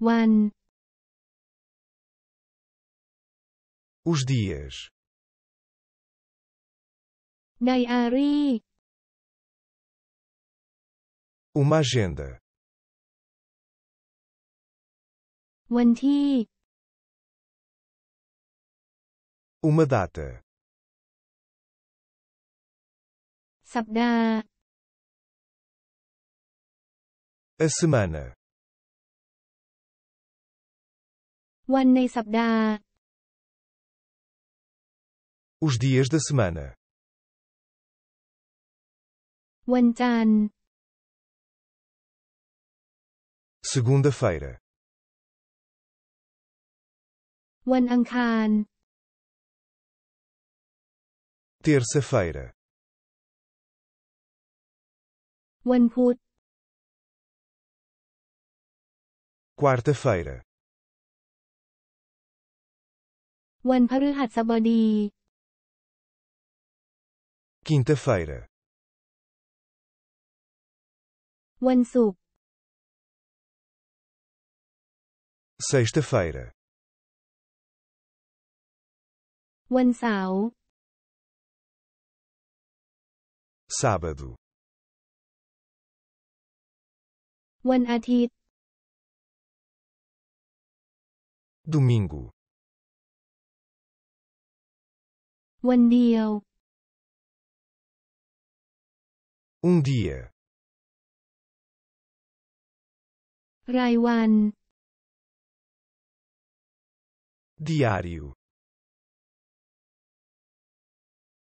One. os dias ไดอารี่ uma agenda วันที่ uma data Sabda. a semana วันในสัปดาห์ Os dias da semana. วันจันทร์ Segunda-feira. วันอังคาร Terça-feira. วันพุธ Quarta-feira. วันพฤหัสบดี quinta-feira, วันศุกร์ sexta-feira, วันเสาร์ sábado, วันอาทิตย์ domingo, วันเดียว um dia รายวัน diário